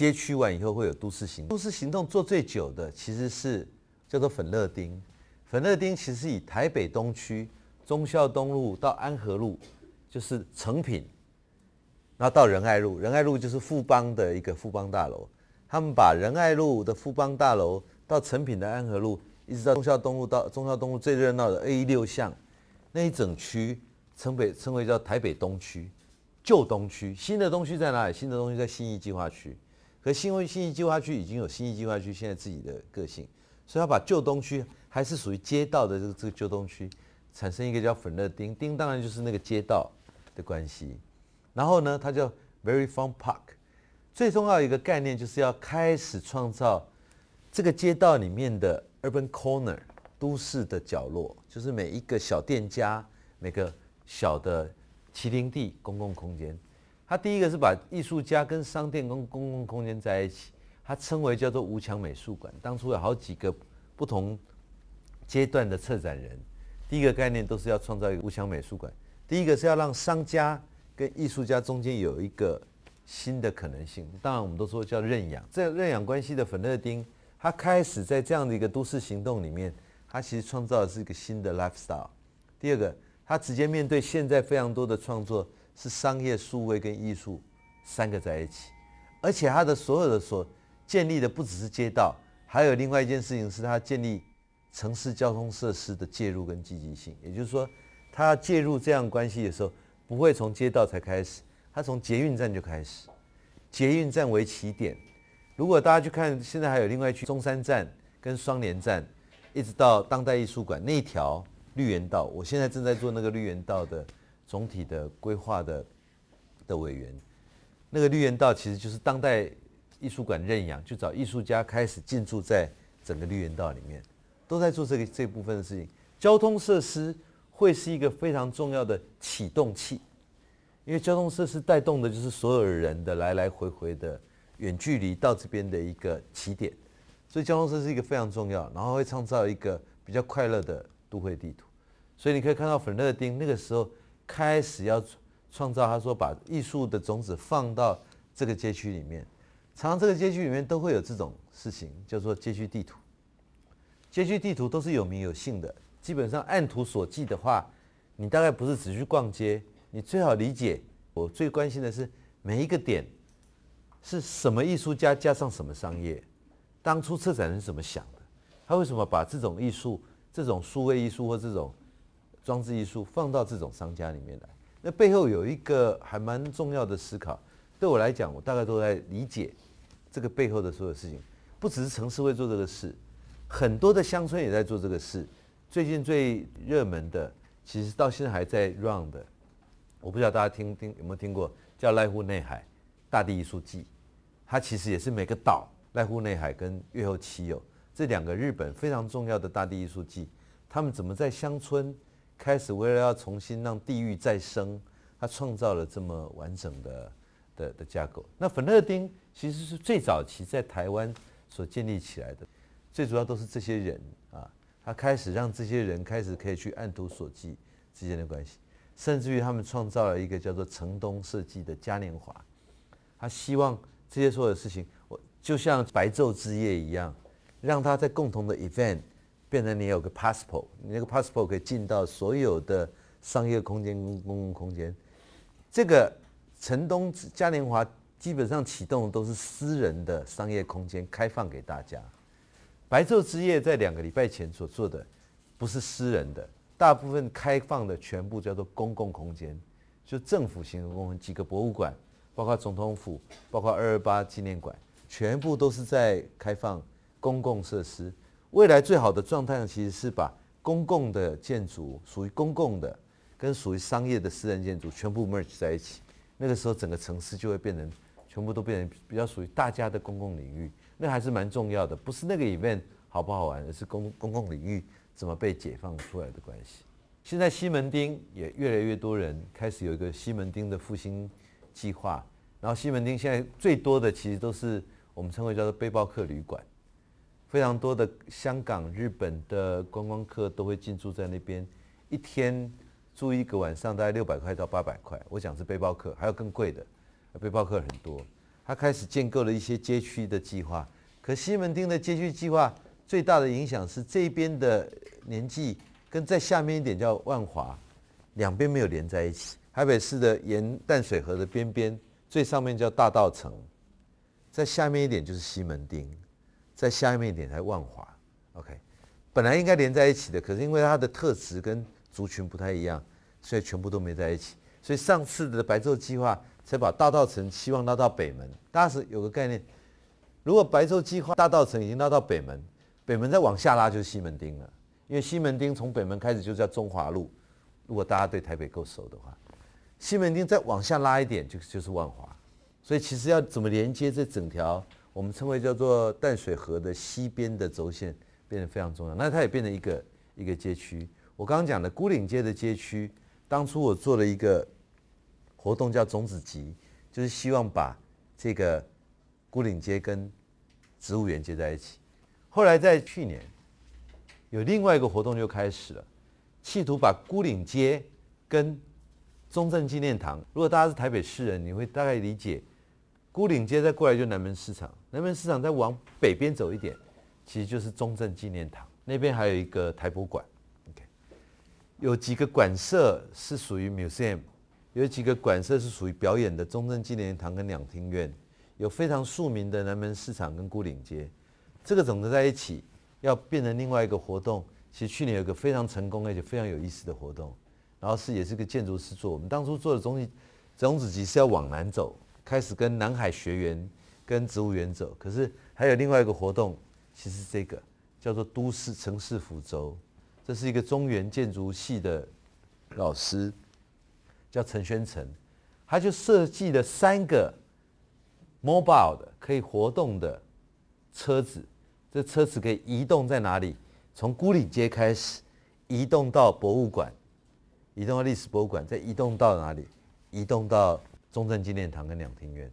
街区完以后会有都市行动，都市行动做最久的其实是叫做粉乐丁。粉乐丁其实以台北东区中孝东路到安和路，就是成品，然后到仁爱路，仁爱路就是富邦的一个富邦大楼，他们把仁爱路的富邦大楼到成品的安和路，一直到中孝东路到中孝东路最热闹的 A 六巷，那一整区称北称为叫台北东区，旧东区，新的东区在哪里？新的东区在新义计划区。和新新义计划区已经有新义计划区现在自己的个性，所以要把旧东区还是属于街道的这个这个旧东区，产生一个叫粉乐丁丁当然就是那个街道的关系，然后呢，它叫 Very Fun Park，最重要一个概念就是要开始创造这个街道里面的 Urban Corner 都市的角落，就是每一个小店家每个小的麒麟地公共空间。他第一个是把艺术家跟商店跟公共空间在一起，他称为叫做无墙美术馆。当初有好几个不同阶段的策展人，第一个概念都是要创造一个无墙美术馆。第一个是要让商家跟艺术家中间有一个新的可能性。当然我们都说叫认养，这认养关系的粉乐丁，他开始在这样的一个都市行动里面，他其实创造的是一个新的 lifestyle。第二个，他直接面对现在非常多的创作。是商业、数位跟艺术三个在一起，而且他的所有的所建立的不只是街道，还有另外一件事情是，他建立城市交通设施的介入跟积极性。也就是说，他介入这样关系的时候，不会从街道才开始，他从捷运站就开始，捷运站为起点。如果大家去看，现在还有另外一区，中山站跟双连站，一直到当代艺术馆那一条绿园道，我现在正在做那个绿园道的。总体的规划的的委员，那个绿园道其实就是当代艺术馆认养，就找艺术家开始进驻在整个绿园道里面，都在做这个这部分的事情。交通设施会是一个非常重要的启动器，因为交通设施带动的就是所有人的来来回回的远距离到这边的一个起点，所以交通设施一个非常重要，然后会创造一个比较快乐的都会地图。所以你可以看到粉乐丁那个时候。开始要创造，他说把艺术的种子放到这个街区里面。常常这个街区里面都会有这种事情，叫做街区地图。街区地图都是有名有姓的，基本上按图索骥的话，你大概不是只去逛街，你最好理解。我最关心的是每一个点是什么艺术家加上什么商业，当初策展人怎么想的？他为什么把这种艺术、这种数位艺术或这种？装置艺术放到这种商家里面来，那背后有一个还蛮重要的思考。对我来讲，我大概都在理解这个背后的所有事情。不只是城市会做这个事，很多的乡村也在做这个事。最近最热门的，其实到现在还在 run 的，我不知道大家听听有没有听过，叫濑户内海大地艺术祭。它其实也是每个岛濑户内海跟月后妻有这两个日本非常重要的大地艺术祭，他们怎么在乡村？开始为了要重新让地域再生，他创造了这么完整的的的架构。那粉红丁其实是最早期在台湾所建立起来的，最主要都是这些人啊，他开始让这些人开始可以去按图索骥之间的关系，甚至于他们创造了一个叫做城东设计的嘉年华，他希望这些所有的事情，我就像白昼之夜一样，让他在共同的 event。变成你有个 passport，你那个 passport 可以进到所有的商业空间、公公共空间。这个城东嘉年华基本上启动都是私人的商业空间开放给大家。白昼之夜在两个礼拜前所做的，不是私人的，大部分开放的全部叫做公共空间，就政府型的公共，几个博物馆，包括总统府，包括二二八纪念馆，全部都是在开放公共设施。未来最好的状态呢，其实是把公共的建筑属于公共的，跟属于商业的私人建筑全部 merge 在一起。那个时候，整个城市就会变成全部都变成比较属于大家的公共领域。那还是蛮重要的，不是那个里面好不好玩，而是公公共领域怎么被解放出来的关系。现在西门町也越来越多人开始有一个西门町的复兴计划。然后西门町现在最多的其实都是我们称为叫做背包客旅馆。非常多的香港、日本的观光客都会进驻在那边，一天住一个晚上，大概六百块到八百块。我讲是背包客，还有更贵的背包客很多。他开始建构了一些街区的计划。可西门町的街区计划最大的影响是这边的年纪跟在下面一点叫万华，两边没有连在一起。台北市的沿淡水河的边边，最上面叫大道城，在下面一点就是西门町。在下面一点才万华，OK，本来应该连在一起的，可是因为它的特质跟族群不太一样，所以全部都没在一起。所以上次的白昼计划才把大道城希望拉到北门。当时有个概念，如果白昼计划大道城已经拉到北门，北门再往下拉就是西门町了，因为西门町从北门开始就叫中华路。如果大家对台北够熟的话，西门町再往下拉一点就就是万华。所以其实要怎么连接这整条？我们称为叫做淡水河的西边的轴线变得非常重要，那它也变成一个一个街区。我刚刚讲的孤岭街的街区，当初我做了一个活动叫种子集，就是希望把这个孤岭街跟植物园接在一起。后来在去年有另外一个活动就开始了，企图把孤岭街跟中正纪念堂。如果大家是台北市人，你会大概理解。孤岭街再过来就南门市场，南门市场再往北边走一点，其实就是中正纪念堂那边还有一个台博馆。OK，有几个馆舍是属于 museum，有几个馆舍是属于表演的。中正纪念堂跟两厅院有非常著名的南门市场跟孤岭街，这个总合在一起要变成另外一个活动。其实去年有一个非常成功而且非常有意思的活动，然后是也是个建筑师做。我们当初做的东西，总子集是要往南走。开始跟南海学员、跟植物园走，可是还有另外一个活动，其实这个叫做都市城市福州，这是一个中原建筑系的老师叫陈宣成，他就设计了三个 mobile 的可以活动的车子，这车子可以移动在哪里？从孤岭街开始移动到博物馆，移动到历史博物馆，再移动到哪里？移动到。中正纪念堂跟两厅院，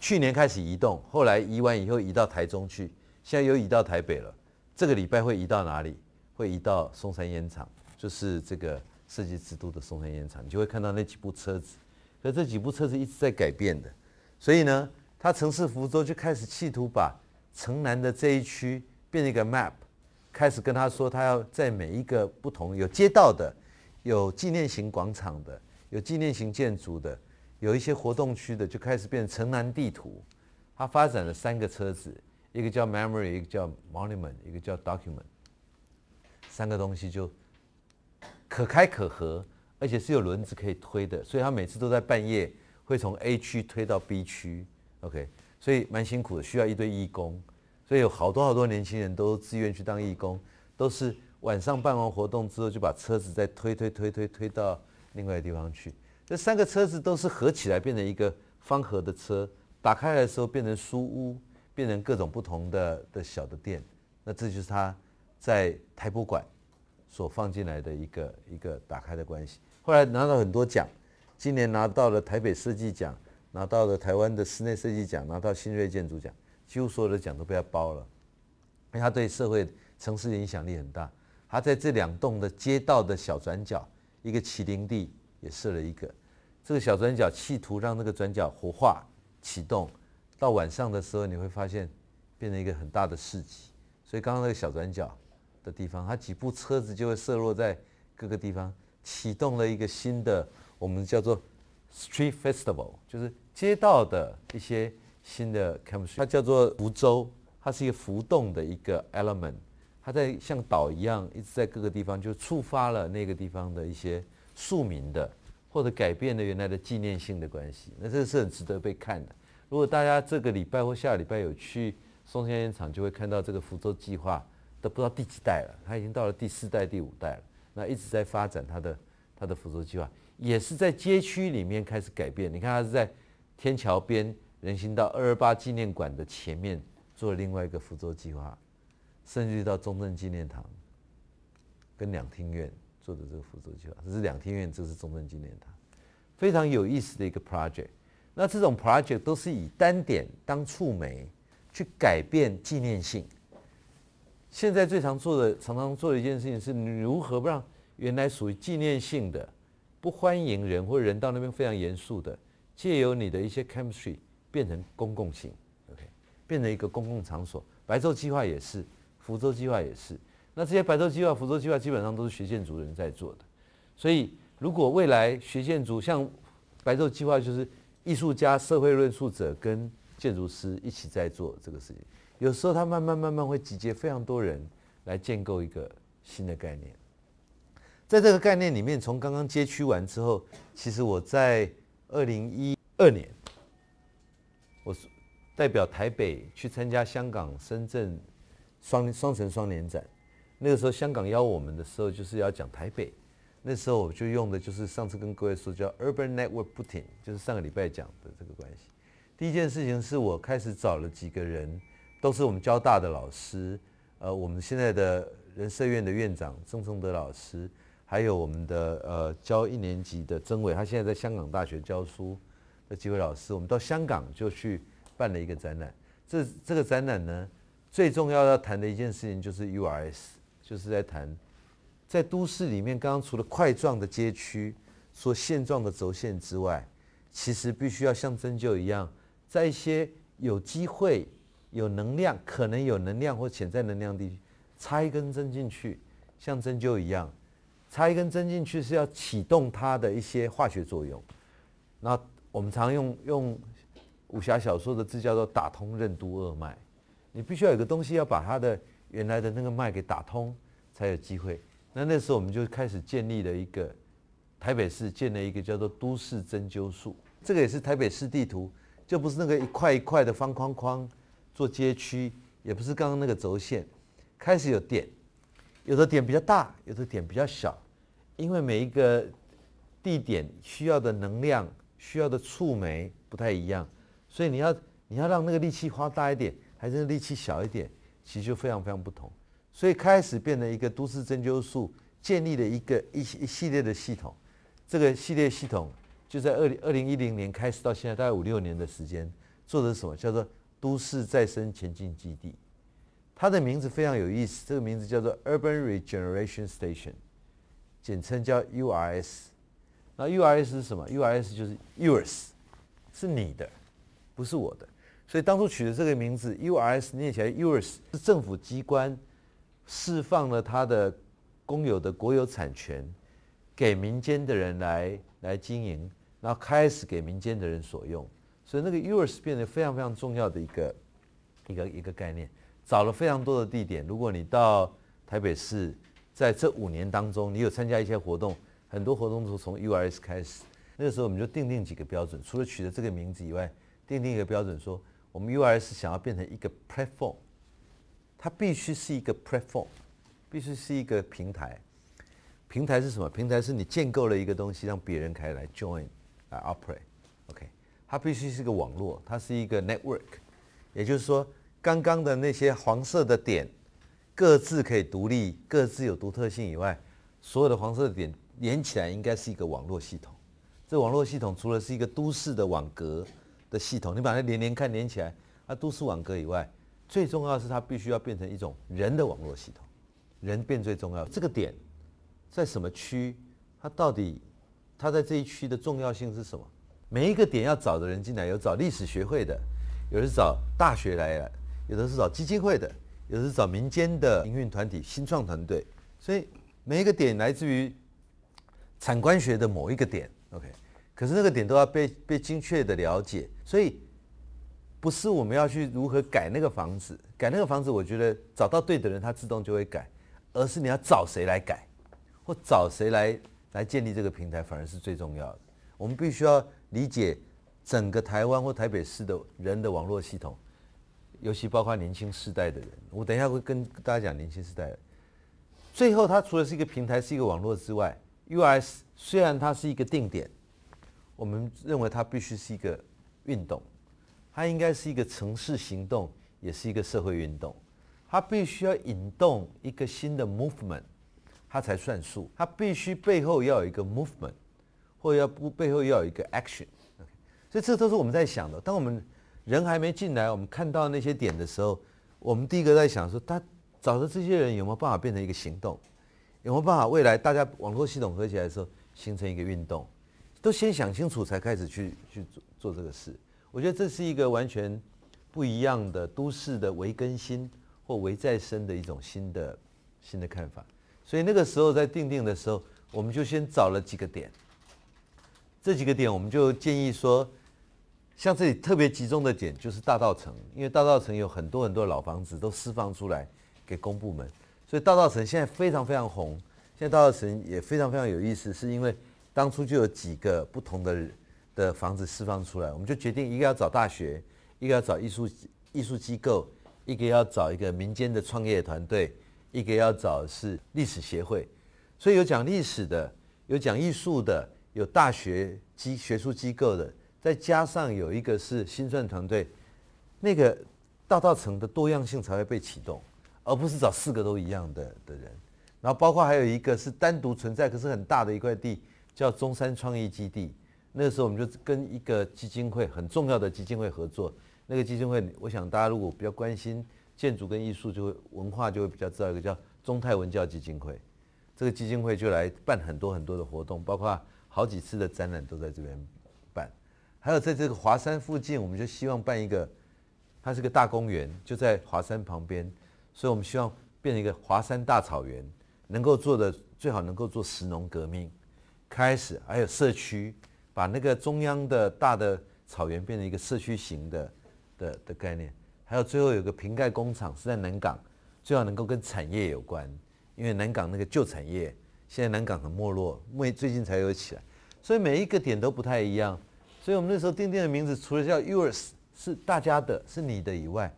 去年开始移动，后来移完以后移到台中去，现在又移到台北了。这个礼拜会移到哪里？会移到松山烟厂，就是这个设计之都的松山烟厂。你就会看到那几部车子，可这几部车子一直在改变的。所以呢，他城市福州就开始企图把城南的这一区变成一个 map，开始跟他说，他要在每一个不同有街道的、有纪念型广场的、有纪念型建筑的。有一些活动区的就开始变成城南地图，他发展了三个车子，一个叫 Memory，一个叫 Monument，一个叫 Document，三个东西就可开可合，而且是有轮子可以推的，所以他每次都在半夜会从 A 区推到 B 区，OK，所以蛮辛苦的，需要一堆义工，所以有好多好多年轻人都自愿去当义工，都是晚上办完活动之后就把车子再推推推推推到另外地方去。这三个车子都是合起来变成一个方盒的车，打开来的时候变成书屋，变成各种不同的的小的店。那这就是他在台博馆所放进来的一个一个打开的关系。后来拿到很多奖，今年拿到了台北设计奖，拿到了台湾的室内设计奖，拿到新锐建筑奖，几乎所有的奖都被他包了。因为他对社会、城市影响力很大。他在这两栋的街道的小转角，一个麒麟地也设了一个。这个小转角企图让那个转角活化启动，到晚上的时候你会发现变成一个很大的市集。所以刚刚那个小转角的地方，它几部车子就会射落在各个地方，启动了一个新的我们叫做 street festival，就是街道的一些新的 chemistry。它叫做福州，它是一个浮动的一个 element，它在像岛一样一直在各个地方，就触发了那个地方的一些庶民的。或者改变了原来的纪念性的关系，那这个是很值得被看的。如果大家这个礼拜或下礼拜有去松山烟厂，就会看到这个福州计划都不知道第几代了，它已经到了第四代、第五代了，那一直在发展它的它的福州计划，也是在街区里面开始改变。你看，它是在天桥边人行道二二八纪念馆的前面做另外一个福州计划，甚至到中正纪念堂跟两厅院。做的这个福州计划，这是两天院，这是中正纪念堂，非常有意思的一个 project。那这种 project 都是以单点当触媒，去改变纪念性。现在最常做的、常常做的一件事情是，你如何不让原来属于纪念性的、不欢迎人或人到那边非常严肃的，借由你的一些 chemistry 变成公共性，OK，变成一个公共场所。白昼计划也是，福州计划也是。那这些白昼计划、福州计划基本上都是学建筑人在做的，所以如果未来学建筑像白昼计划，就是艺术家、社会论述者跟建筑师一起在做这个事情。有时候他慢慢慢慢会集结非常多人来建构一个新的概念，在这个概念里面，从刚刚街区完之后，其实我在二零一二年，我是代表台北去参加香港、深圳双双城双年展。那个时候香港邀我们的时候就是要讲台北，那时候我就用的就是上次跟各位说叫 urban network p u t t i n g 就是上个礼拜讲的这个关系。第一件事情是我开始找了几个人，都是我们交大的老师，呃，我们现在的人社院的院长郑崇德老师，还有我们的呃教一年级的曾伟，他现在在香港大学教书的几位老师，我们到香港就去办了一个展览。这这个展览呢，最重要要谈的一件事情就是 U R S。就是在谈，在都市里面，刚刚除了块状的街区、说线状的轴线之外，其实必须要像针灸一样，在一些有机会、有能量、可能有能量或潜在能量的，插一根针进去，像针灸一样，插一根针进去是要启动它的一些化学作用。那我们常用用武侠小说的字叫做打通任督二脉，你必须要有个东西要把它的。原来的那个脉给打通，才有机会。那那时候我们就开始建立了一个台北市，建了一个叫做都市针灸术。这个也是台北市地图，就不是那个一块一块的方框框做街区，也不是刚刚那个轴线，开始有点，有的点比较大，有的点比较小。因为每一个地点需要的能量、需要的触媒不太一样，所以你要你要让那个力气花大一点，还是力气小一点？其实就非常非常不同，所以开始变成一个都市针灸术建立的一个一系一系列的系统，这个系列系统就在二零二零一零年开始到现在大概五六年的时间，做的什么？叫做都市再生前进基地，它的名字非常有意思，这个名字叫做 Urban Regeneration Station，简称叫 URS。那 URS 是什么？URS 就是 yours，是你的，不是我的。所以当初取的这个名字，U R S 念起来，U R S 是政府机关释放了它的公有的国有产权给民间的人来来经营，然后开始给民间的人所用。所以那个 U R S 变得非常非常重要的一个一个一个概念。找了非常多的地点。如果你到台北市，在这五年当中，你有参加一些活动，很多活动都从 U R S 开始。那个时候我们就定定几个标准，除了取的这个名字以外，定定一个标准说。我们 U.S. r 想要变成一个 platform，它必须是一个 platform，必须是一个平台。平台是什么？平台是你建构了一个东西，让别人可以来 join、来 operate，OK？它必须是一个网络，它是一个 network。也就是说，刚刚的那些黄色的点，各自可以独立，各自有独特性以外，所有的黄色的点连起来应该是一个网络系统。这网络系统除了是一个都市的网格。的系统，你把它连连看连起来，啊，都是网格以外，最重要是它必须要变成一种人的网络系统，人变最重要。这个点在什么区？它到底它在这一区的重要性是什么？每一个点要找的人进来，有找历史学会的，有的找大学来的，有的是找基金会的，有的是找民间的营运团体、新创团队。所以每一个点来自于产官学的某一个点，OK。可是那个点都要被被精确的了解，所以不是我们要去如何改那个房子，改那个房子，我觉得找到对的人，他自动就会改，而是你要找谁来改，或找谁来来建立这个平台，反而是最重要的。我们必须要理解整个台湾或台北市的人的网络系统，尤其包括年轻世代的人。我等一下会跟大家讲年轻世代。最后，它除了是一个平台，是一个网络之外，US 虽然它是一个定点。我们认为它必须是一个运动，它应该是一个城市行动，也是一个社会运动。它必须要引动一个新的 movement，它才算数。它必须背后要有一个 movement，或者要不背后要有一个 action。所以这都是我们在想的。当我们人还没进来，我们看到那些点的时候，我们第一个在想说，他找到这些人有没有办法变成一个行动，有没有办法未来大家网络系统合起来的时候形成一个运动。都先想清楚才开始去去做做这个事，我觉得这是一个完全不一样的都市的维更新或维再生的一种新的新的看法。所以那个时候在定定的时候，我们就先找了几个点，这几个点我们就建议说，像这里特别集中的点就是大道城，因为大道城有很多很多老房子都释放出来给公部门，所以大道城现在非常非常红，现在大道城也非常非常有意思，是因为。当初就有几个不同的的房子释放出来，我们就决定一个要找大学，一个要找艺术艺术机构，一个要找一个民间的创业团队，一个要找是历史协会，所以有讲历史的，有讲艺术的，有大学机学术机构的，再加上有一个是新算团队，那个大道城的多样性才会被启动，而不是找四个都一样的的人，然后包括还有一个是单独存在可是很大的一块地。叫中山创意基地，那个时候我们就跟一个基金会很重要的基金会合作。那个基金会，我想大家如果比较关心建筑跟艺术，就会文化就会比较知道一个叫中泰文教基金会。这个基金会就来办很多很多的活动，包括好几次的展览都在这边办。还有在这个华山附近，我们就希望办一个，它是个大公园，就在华山旁边，所以我们希望变成一个华山大草原，能够做的最好能够做石农革命。开始还有社区，把那个中央的大的草原变成一个社区型的的的概念，还有最后有个瓶盖工厂是在南港，最好能够跟产业有关，因为南港那个旧产业现在南港很没落，没最近才有起来，所以每一个点都不太一样。所以我们那时候钉钉的名字除了叫 yours 是大家的是你的以外，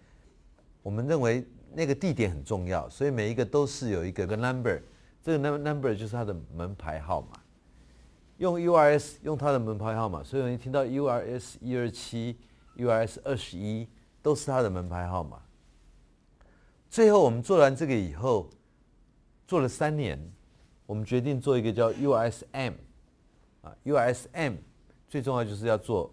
我们认为那个地点很重要，所以每一个都是有一个个 number，这个 number number 就是它的门牌号码。用 U R S 用它的门牌号码，所以我们听到 U R S 一二七、U R S 二十一都是它的门牌号码。最后我们做完这个以后，做了三年，我们决定做一个叫 U S M 啊，U S M 最重要就是要做。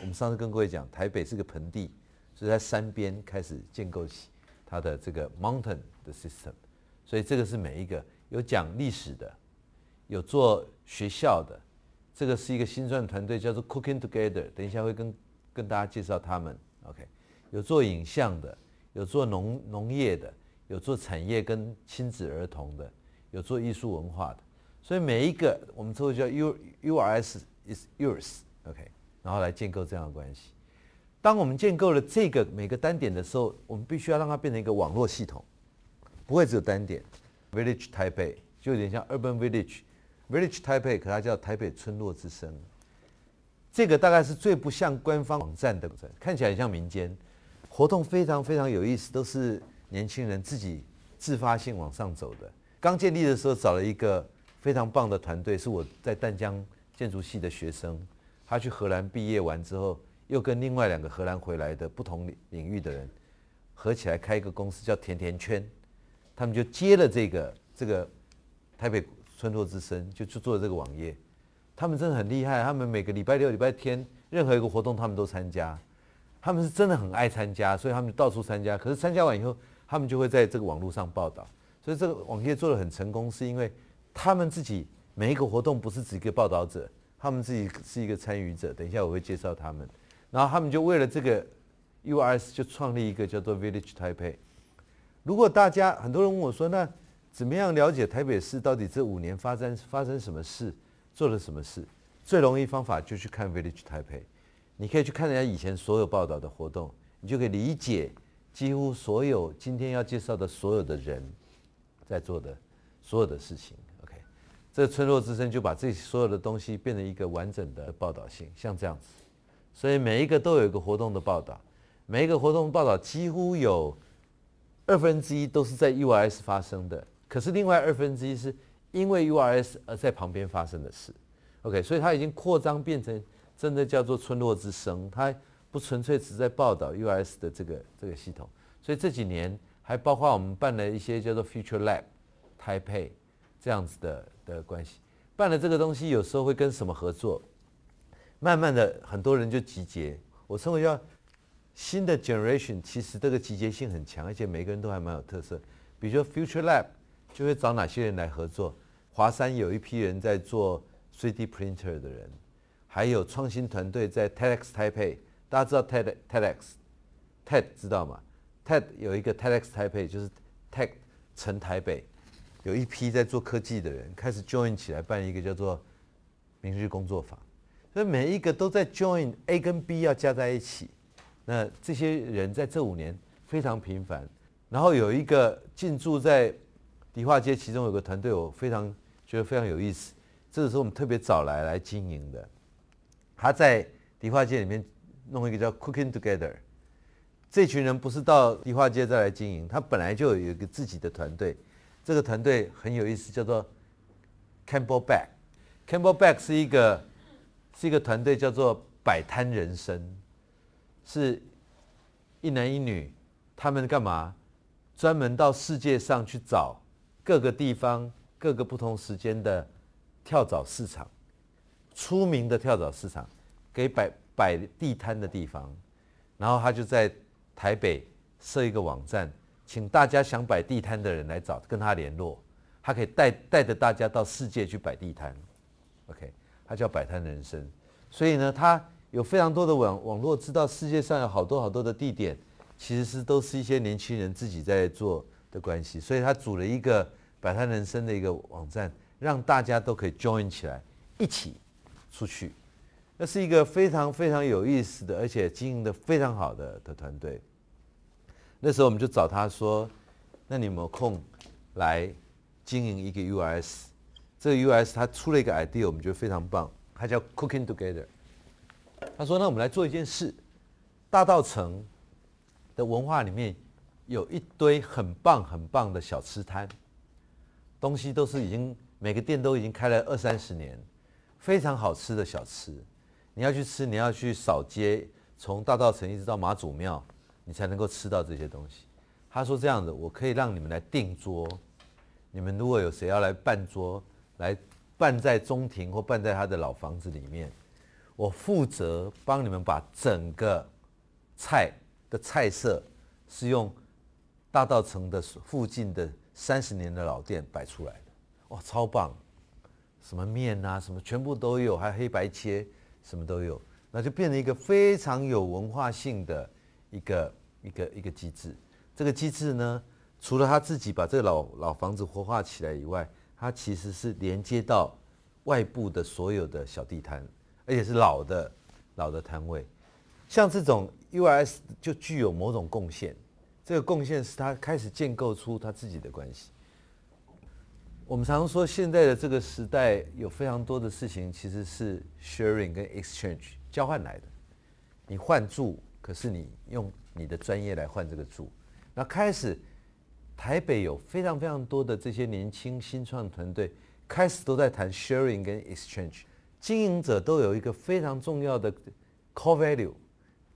我们上次跟各位讲，台北是个盆地，所以在山边开始建构起它的这个 mountain 的 system，所以这个是每一个有讲历史的。有做学校的，这个是一个新创团队，叫做 Cooking Together。等一下会跟跟大家介绍他们。OK，有做影像的，有做农农业的，有做产业跟亲子儿童的，有做艺术文化的。所以每一个我们称为叫 U URS is yours。OK，然后来建构这样的关系。当我们建构了这个每个单点的时候，我们必须要让它变成一个网络系统，不会只有单点。Village Taipei 就有点像 Urban Village。Village Taipei，可它叫台北村落之声。这个大概是最不像官方网站的，看起来很像民间，活动非常非常有意思，都是年轻人自己自发性往上走的。刚建立的时候，找了一个非常棒的团队，是我在淡江建筑系的学生，他去荷兰毕业完之后，又跟另外两个荷兰回来的不同领域的人合起来开一个公司叫甜甜圈，他们就接了这个这个台北。村落之声，就就做这个网页，他们真的很厉害，他们每个礼拜六、礼拜天任何一个活动他们都参加，他们是真的很爱参加，所以他们到处参加。可是参加完以后，他们就会在这个网络上报道，所以这个网页做的很成功，是因为他们自己每一个活动不是只一个报道者，他们自己是一个参与者。等一下我会介绍他们，然后他们就为了这个 U R S 就创立一个叫做 Village Taipei。如果大家很多人问我说那？怎么样了解台北市到底这五年发生发生什么事，做了什么事？最容易方法就去看 Village Taipei，你可以去看人家以前所有报道的活动，你就可以理解几乎所有今天要介绍的所有的人在做的所有的事情。OK，这村落之声就把这所有的东西变成一个完整的报道性，像这样子。所以每一个都有一个活动的报道，每一个活动报道几乎有二分之一都是在 U.S. 发生的。可是另外二分之一是因为 U.S. r 而在旁边发生的事，OK，所以它已经扩张变成真的叫做村落之声，它不纯粹只在报道 U.S. r 的这个这个系统。所以这几年还包括我们办了一些叫做 Future Lab、Taipei 这样子的的关系，办了这个东西有时候会跟什么合作，慢慢的很多人就集结，我称为叫新的 generation，其实这个集结性很强，而且每个人都还蛮有特色，比如说 Future Lab。就会找哪些人来合作？华山有一批人在做 3D printer 的人，还有创新团队在 TEDx Taipei。大家知道 TEDTEDx TED 知道吗？TED 有一个 TEDx Taipei，就是 TED 城台北，有一批在做科技的人开始 join 起来办一个叫做明日工作坊。所以每一个都在 join A 跟 B 要加在一起。那这些人在这五年非常频繁，然后有一个进驻在。迪化街其中有个团队，我非常觉得非常有意思。这个是我们特别找来来经营的。他在迪化街里面弄一个叫 Cooking Together。这群人不是到迪化街再来经营，他本来就有一个自己的团队。这个团队很有意思，叫做 Campbell Back。Campbell Back 是一个是一个团队，叫做摆摊人生，是一男一女。他们干嘛？专门到世界上去找。各个地方、各个不同时间的跳蚤市场，出名的跳蚤市场，给摆摆地摊的地方，然后他就在台北设一个网站，请大家想摆地摊的人来找跟他联络，他可以带带着大家到世界去摆地摊。OK，他叫摆摊人生，所以呢，他有非常多的网网络，知道世界上有好多好多的地点，其实是都是一些年轻人自己在做的关系，所以他组了一个。摆摊人生的一个网站，让大家都可以 join 起来，一起出去。那是一个非常非常有意思的，而且经营的非常好的的团队。那时候我们就找他说：“那你有没有空来经营一个 US？” 这个 US 他出了一个 idea，我们觉得非常棒，他叫 Cooking Together。他说：“那我们来做一件事。大道城的文化里面有一堆很棒很棒的小吃摊。”东西都是已经每个店都已经开了二三十年，非常好吃的小吃。你要去吃，你要去扫街，从大道城一直到马祖庙，你才能够吃到这些东西。他说这样子，我可以让你们来订桌。你们如果有谁要来办桌，来办在中庭或办在他的老房子里面，我负责帮你们把整个菜的菜色是用大道城的附近的。三十年的老店摆出来的，哇，超棒！什么面啊，什么全部都有，还有黑白切，什么都有，那就变成一个非常有文化性的一个一个一个机制。这个机制呢，除了他自己把这个老老房子活化起来以外，它其实是连接到外部的所有的小地摊，而且是老的、老的摊位。像这种 U.S. 就具有某种贡献。这个贡献是他开始建构出他自己的关系。我们常说，现在的这个时代有非常多的事情其实是 sharing 跟 exchange 交换来的。你换住，可是你用你的专业来换这个住。那开始，台北有非常非常多的这些年轻新创团队，开始都在谈 sharing 跟 exchange。经营者都有一个非常重要的 core value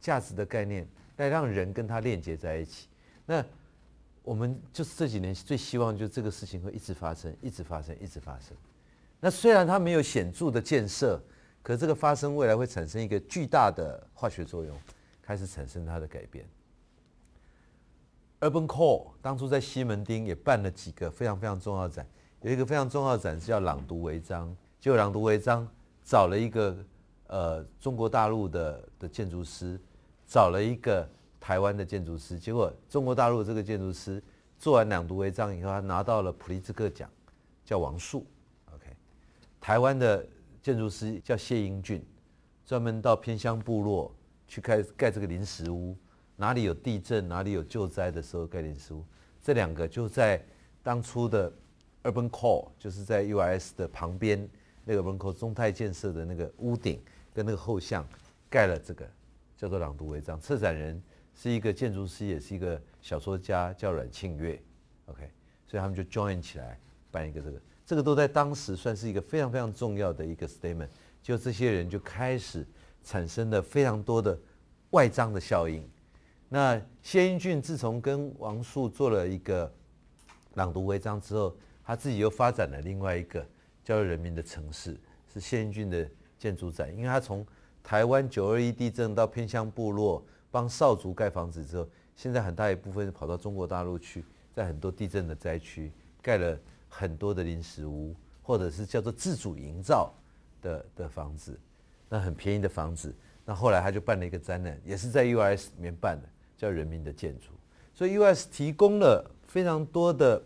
价值的概念，来让人跟他链接在一起。那我们就是这几年最希望，就这个事情会一直发生，一直发生，一直发生。那虽然它没有显著的建设，可这个发生未来会产生一个巨大的化学作用，开始产生它的改变。Urban Core 当初在西门町也办了几个非常非常重要的展，有一个非常重要的展是叫“朗读违章”，就“朗读违章”找了一个呃中国大陆的的建筑师，找了一个。台湾的建筑师，结果中国大陆这个建筑师做完两度违章以后，他拿到了普利兹克奖，叫王树。OK，台湾的建筑师叫谢英俊，专门到偏乡部落去盖盖这个临时屋，哪里有地震，哪里有救灾的时候盖临时屋。这两个就在当初的 Urban Core，就是在 US 的旁边那个门口中泰建设的那个屋顶跟那个后巷，盖了这个叫做朗读违章策展人。是一个建筑师，也是一个小说家，叫阮庆月，OK，所以他们就 join 起来办一个这个，这个都在当时算是一个非常非常重要的一个 statement。就这些人就开始产生了非常多的外张的效应。那谢英俊自从跟王树做了一个朗读文章之后，他自己又发展了另外一个叫人民的城市，是谢英俊的建筑展，因为他从台湾九二一地震到偏乡部落。帮少族盖房子之后，现在很大一部分跑到中国大陆去，在很多地震的灾区盖了很多的临时屋，或者是叫做自主营造的的房子，那很便宜的房子。那后来他就办了一个展览，也是在 U.S. 里面办的，叫“人民的建筑”。所以 U.S. 提供了非常多的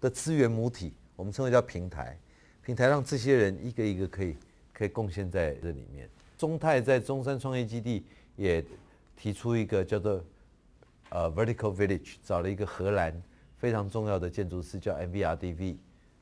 的资源母体，我们称为叫平台，平台上这些人一个一个可以可以贡献在这里面。中泰在中山创业基地也。提出一个叫做呃 Vertical Village，找了一个荷兰非常重要的建筑师叫 MVRDV，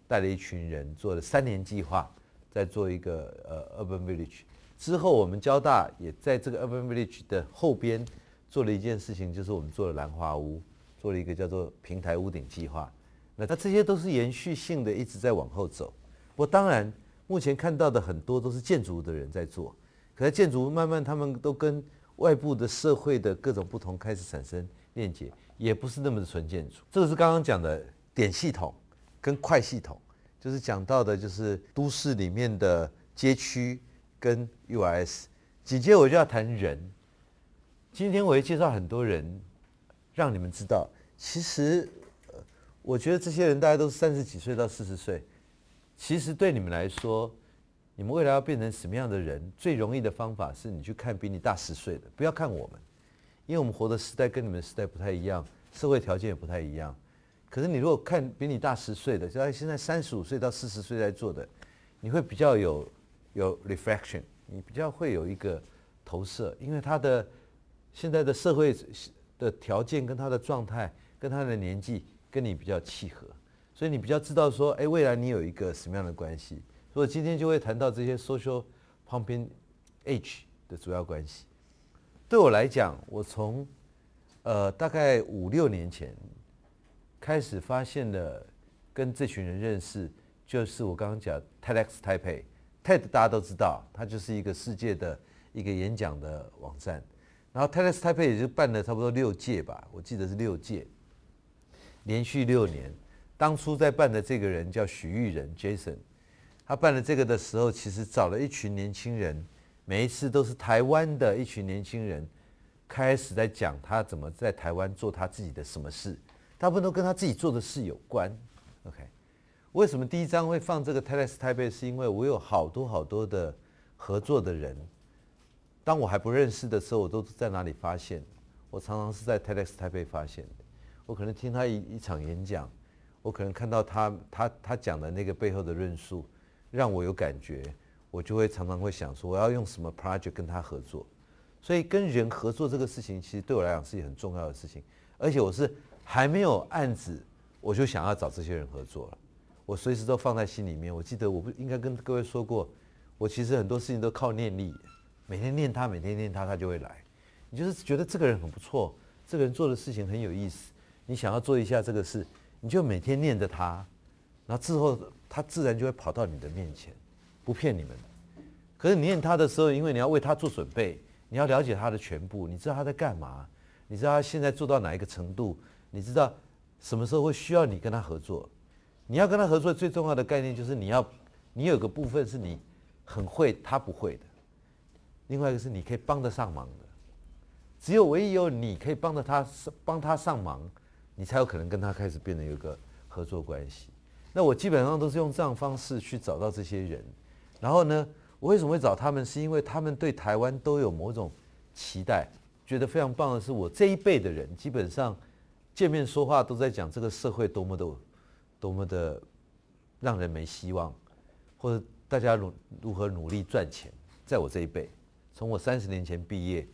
带了一群人做了三年计划，在做一个呃 Urban Village。之后我们交大也在这个 Urban Village 的后边做了一件事情，就是我们做了兰花屋，做了一个叫做平台屋顶计划。那它这些都是延续性的，一直在往后走。不过当然，目前看到的很多都是建筑的人在做，可是建筑慢慢他们都跟。外部的社会的各种不同开始产生链接，也不是那么的纯建筑。这是刚刚讲的点系统跟快系统，就是讲到的就是都市里面的街区跟 U.S。紧接我就要谈人。今天我会介绍很多人，让你们知道，其实我觉得这些人大家都是三十几岁到四十岁，其实对你们来说。你们未来要变成什么样的人？最容易的方法是你去看比你大十岁的，不要看我们，因为我们活的时代跟你们的时代不太一样，社会条件也不太一样。可是你如果看比你大十岁的，像现在三十五岁到四十岁在做的，你会比较有有 reflection，你比较会有一个投射，因为他的现在的社会的条件跟他的状态、跟他的年纪跟你比较契合，所以你比较知道说，哎，未来你有一个什么样的关系。所以今天就会谈到这些 social pumping h 的主要关系。对我来讲，我从呃大概五六年前开始发现了跟这群人认识，就是我刚刚讲 TEDx Taipei。TED 大家都知道，它就是一个世界的一个演讲的网站。然后 TEDx Taipei 也就办了差不多六届吧，我记得是六届，连续六年。当初在办的这个人叫许玉仁 Jason。他办了这个的时候，其实找了一群年轻人，每一次都是台湾的一群年轻人开始在讲他怎么在台湾做他自己的什么事，大部分都跟他自己做的事有关。OK，为什么第一章会放这个 t e e s t a p e 是因为我有好多好多的合作的人，当我还不认识的时候，我都是在哪里发现？我常常是在 t e e s t a i p e 发现的。我可能听他一一场演讲，我可能看到他他他讲的那个背后的论述。让我有感觉，我就会常常会想说我要用什么 project 跟他合作，所以跟人合作这个事情，其实对我来讲是件很重要的事情。而且我是还没有案子，我就想要找这些人合作了。我随时都放在心里面。我记得我不应该跟各位说过，我其实很多事情都靠念力，每天念他，每天念他，他就会来。你就是觉得这个人很不错，这个人做的事情很有意思，你想要做一下这个事，你就每天念着他，然后之后。他自然就会跑到你的面前，不骗你们。可是你念他的时候，因为你要为他做准备，你要了解他的全部，你知道他在干嘛，你知道他现在做到哪一个程度，你知道什么时候会需要你跟他合作。你要跟他合作，最重要的概念就是你要，你有个部分是你很会他不会的，另外一个是你可以帮得上忙的。只有唯一有你可以帮得他帮他上忙，你才有可能跟他开始变得有个合作关系。那我基本上都是用这样方式去找到这些人，然后呢，我为什么会找他们？是因为他们对台湾都有某种期待，觉得非常棒的是我这一辈的人，基本上见面说话都在讲这个社会多么的、多么的让人没希望，或者大家如如何努力赚钱。在我这一辈，从我三十年前毕业，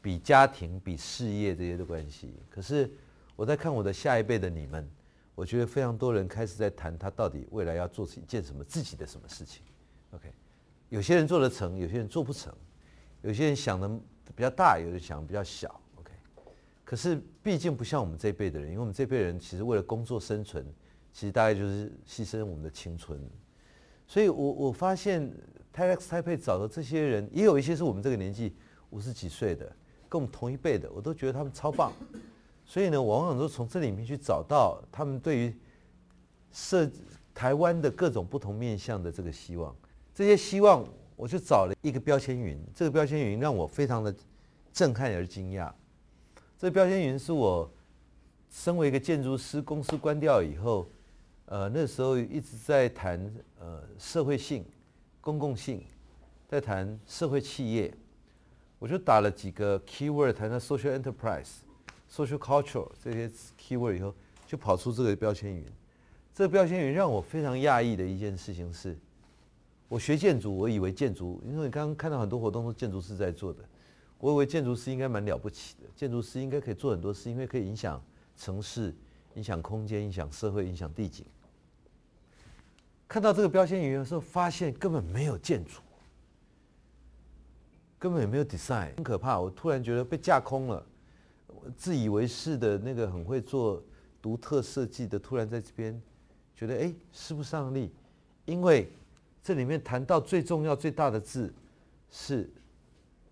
比家庭、比事业这些的关系，可是我在看我的下一辈的你们。我觉得非常多人开始在谈他到底未来要做一件什么自己的什么事情，OK，有些人做得成，有些人做不成，有些人想的比较大，有人想比较小，OK，可是毕竟不像我们这一辈的人，因为我们这一辈人其实为了工作生存，其实大概就是牺牲我们的青春，所以我我发现 TAX t a p e 找的这些人，也有一些是我们这个年纪五十几岁的，跟我们同一辈的，我都觉得他们超棒。所以呢，往往都从这里面去找到他们对于设台湾的各种不同面向的这个希望。这些希望，我就找了一个标签云。这个标签云让我非常的震撼而惊讶。这标签云是我身为一个建筑师，公司关掉以后，呃，那时候一直在谈呃社会性、公共性，在谈社会企业，我就打了几个 key word，谈谈 social enterprise。social c u l t u r e 这些 key word 以后就跑出这个标签云，这个标签云让我非常讶异的一件事情是，我学建筑，我以为建筑，因为你刚刚看到很多活动都建筑师在做的，我以为建筑师应该蛮了不起的，建筑师应该可以做很多事，因为可以影响城市、影响空间、影响社会、影响地景。看到这个标签云的时候，发现根本没有建筑，根本也没有 design，很可怕。我突然觉得被架空了。自以为是的那个很会做独特设计的，突然在这边觉得哎施不上力，因为这里面谈到最重要、最大的字是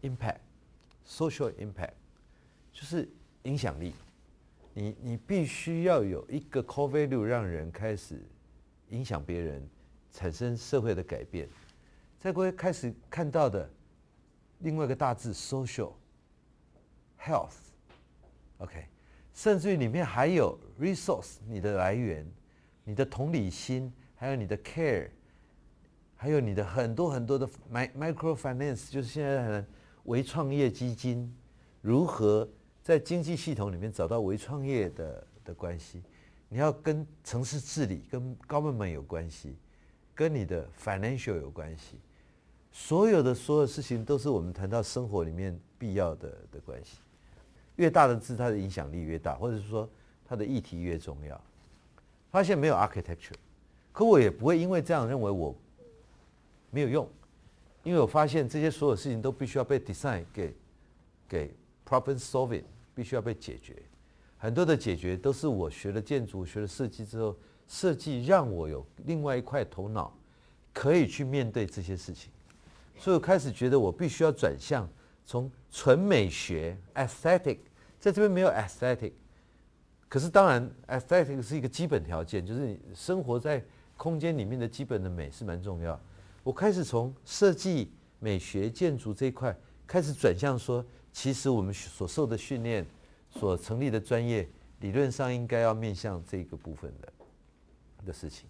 impact，social impact，就是影响力。你你必须要有一个 c o value，让人开始影响别人，产生社会的改变。再过开始看到的另外一个大字 social health。OK，甚至于里面还有 resource 你的来源，你的同理心，还有你的 care，还有你的很多很多的 micro finance，就是现在微创业基金，如何在经济系统里面找到微创业的的关系？你要跟城市治理、跟高 n t 有关系，跟你的 financial 有关系，所有的所有事情都是我们谈到生活里面必要的的关系。越大的字，它的影响力越大，或者是说它的议题越重要。发现没有 architecture，可我也不会因为这样认为我没有用，因为我发现这些所有事情都必须要被 design 给给 problem solving，必须要被解决。很多的解决都是我学了建筑、学了设计之后，设计让我有另外一块头脑可以去面对这些事情。所以我开始觉得我必须要转向从纯美学 aesthetic。在这边没有 aesthetic，可是当然 aesthetic 是一个基本条件，就是你生活在空间里面的基本的美是蛮重要。我开始从设计美学、建筑这一块开始转向，说其实我们所受的训练、所成立的专业，理论上应该要面向这个部分的的事情。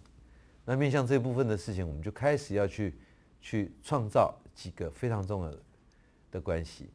那面向这部分的事情，我们就开始要去去创造几个非常重要的关系。